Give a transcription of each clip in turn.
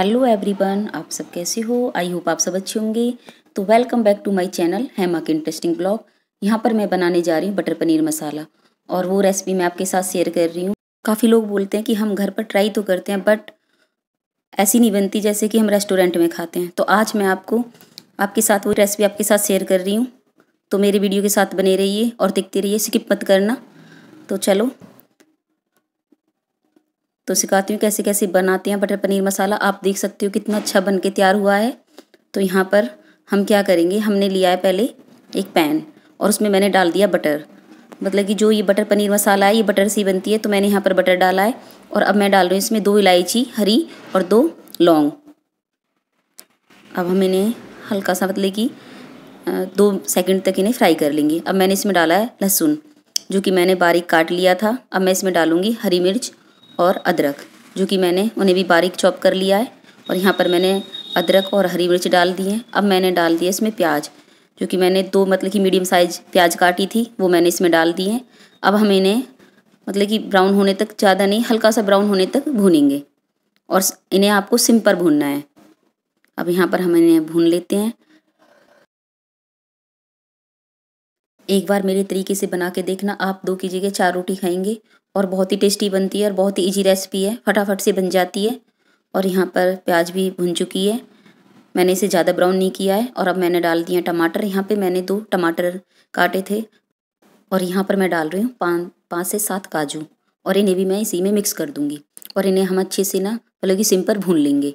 hello everyone आप सब कैसे हो आई होप आप सब अच्छे होंगे तो welcome back to my channel Hema के इंटरेस्टिंग ब्लॉग यहाँ पर मैं बनाने जा रही हूँ बटर पनीर मसाला और वो रेसिपी मैं आपके साथ शेयर कर रही हूँ काफ़ी लोग बोलते हैं कि हम घर पर ट्राई तो करते हैं बट ऐसी नहीं बनती जैसे कि हम रेस्टोरेंट में खाते हैं तो आज मैं आपको आपके साथ वो रेसिपी आपके साथ शेयर कर रही हूँ तो मेरे वीडियो के साथ बने रहिए और देखते रहिए स्किप मत करना तो चलो तो सिखाती हूँ कैसे कैसे बनाते हैं बटर पनीर मसाला आप देख सकते हो कितना अच्छा बन के तैयार हुआ है तो यहाँ पर हम क्या करेंगे हमने लिया है पहले एक पैन और उसमें मैंने डाल दिया बटर मतलब कि जो ये बटर पनीर मसाला है ये बटर सी बनती है तो मैंने यहाँ पर बटर डाला है और अब मैं डाल रही हूँ इसमें दो इलायची हरी और दो लौंग अब हम इन्हें हल्का सा मतलब कि दो सेकंड तक इन्हें फ्राई कर लेंगे अब मैंने इसमें डाला है लहसुन जो कि मैंने बारीक काट लिया था अब मैं इसमें डालूँगी हरी मिर्च और अदरक जो कि मैंने उन्हें भी बारीक चॉप कर लिया है और यहाँ पर मैंने अदरक और हरी मिर्च डाल दी है अब मैंने डाल दिया इसमें प्याज जो कि मैंने दो मतलब कि मीडियम साइज प्याज काटी थी वो मैंने इसमें डाल दी है अब हम इन्हें मतलब कि ब्राउन होने तक ज़्यादा नहीं हल्का सा ब्राउन होने तक भूनेंगे और इन्हें आपको सिम पर भूनना है अब यहाँ पर हम इन्हें भून लेते हैं एक बार मेरे तरीके से बना के देखना आप दो की जगह चार रोटी खाएंगे और बहुत ही टेस्टी बनती है और बहुत ही इजी रेसिपी है फटाफट से बन जाती है और यहाँ पर प्याज भी भुन चुकी है मैंने इसे ज़्यादा ब्राउन नहीं किया है और अब मैंने डाल दिया टमाटर यहाँ पर मैंने दो टमाटर काटे थे और यहाँ पर मैं डाल रही हूँ पाँच पाँच से सात काजू और इन्हें भी मैं इसी में मिक्स कर दूँगी और इन्हें हम अच्छे से ना मतलब कि सिम पर भून लेंगे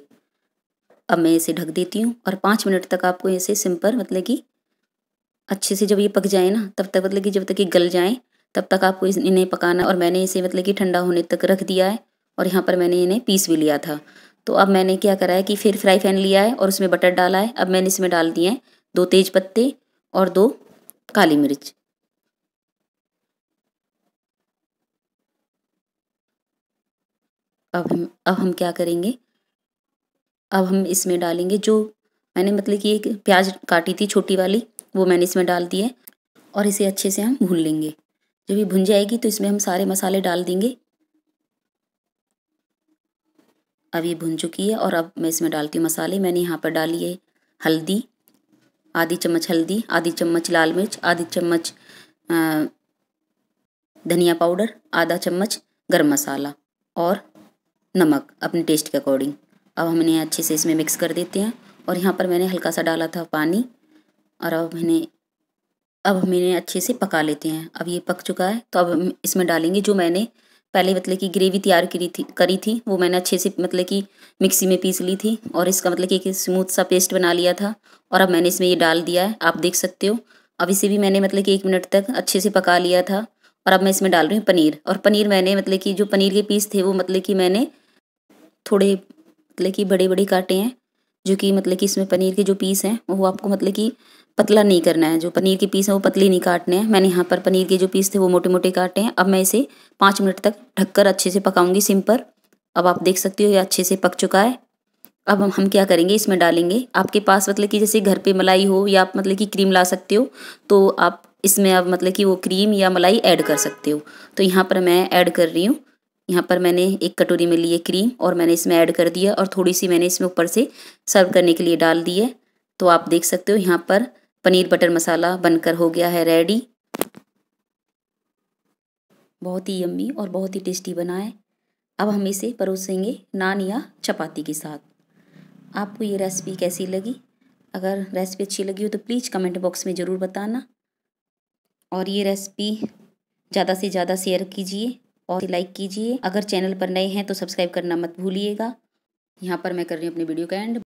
अब मैं इसे ढक देती हूँ और पाँच मिनट तक आपको इसे सिम पर मतलब कि अच्छे से जब ये पक जाए ना तब तक मतलब कि जब तक ये गल जाए तब तक आपको इन्हें पकाना और मैंने इसे मतलब कि ठंडा होने तक रख दिया है और यहाँ पर मैंने इन्हें पीस भी लिया था तो अब मैंने क्या करा है कि फिर फ्राई पैन लिया है और उसमें बटर डाला है अब मैंने इसमें डाल दिए हैं दो तेज पत्ते और दो काली मिर्च अब हम अब हम क्या करेंगे अब हम इसमें डालेंगे जो मैंने मतलब कि एक प्याज काटी थी छोटी वाली वो मैंने इसमें डाल दी है और इसे अच्छे से हम भून लेंगे जब ये भुन जाएगी तो इसमें हम सारे मसाले डाल देंगे अब ये भुन चुकी है और अब मैं इसमें डालती हूँ मसाले मैंने यहाँ पर डाली है हल्दी आधी चम्मच हल्दी आधी चम्मच लाल मिर्च आधी चम्मच धनिया पाउडर आधा चम्मच गर्म मसाला और नमक अपने टेस्ट के अकॉर्डिंग अब हमने अच्छे से इसमें मिक्स कर देते हैं और यहाँ पर मैंने हल्का सा डाला था पानी और अब मैंने अब हम इन्हें अच्छे से पका लेते हैं अब ये पक चुका है तो अब हम इसमें डालेंगे जो मैंने पहले मतलब कि ग्रेवी तैयार करी थी करी थी वो मैंने अच्छे से मतलब कि मिक्सी में पीस ली थी और इसका मतलब कि एक स्मूथ सा पेस्ट बना लिया था और अब मैंने इसमें ये डाल दिया है आप देख सकते हो अब इसे भी मैंने मतलब कि एक मिनट तक अच्छे से पका लिया था और अब मैं इसमें डाल रही हूँ पनीर और पनीर मैंने मतलब कि जो पनीर के पीस थे वो मतलब कि मैंने थोड़े मतलब कि बड़े बड़े काटे हैं जो कि मतलब कि इसमें पनीर के जो पीस हैं वो आपको मतलब कि पतला नहीं करना है जो पनीर के पीस हैं वो पतले नहीं काटने हैं मैंने यहाँ पर पनीर के जो पीस थे वो मोटे मोटे काटे हैं अब मैं इसे पाँच मिनट तक ढककर अच्छे से पकाऊंगी सिम पर अब आप देख सकते हो ये अच्छे से पक चुका है अब हम हम क्या करेंगे इसमें डालेंगे आपके पास मतलब कि जैसे घर पर मलाई हो या आप मतलब कि क्रीम ला सकते हो तो आप इसमें अब मतलब कि वो क्रीम या मलाई ऐड कर सकते हो तो यहाँ पर मैं ऐड कर रही हूँ यहाँ पर मैंने एक कटोरी में लिए क्रीम और मैंने इसमें ऐड कर दिया और थोड़ी सी मैंने इसमें ऊपर से सर्व करने के लिए डाल दी है तो आप देख सकते हो यहाँ पर पनीर बटर मसाला बनकर हो गया है रेडी बहुत ही यम्मी और बहुत ही टेस्टी बना है अब हम इसे परोसेंगे नान या चपाती के साथ आपको ये रेसिपी कैसी लगी अगर रेसिपी अच्छी लगी हो तो प्लीज़ कमेंट बॉक्स में ज़रूर बताना और ये रेसिपी ज़्यादा से ज़्यादा शेयर कीजिए और लाइक कीजिए अगर चैनल पर नए हैं तो सब्सक्राइब करना मत भूलिएगा यहाँ पर मैं कर रही हूँ अपनी वीडियो का एंड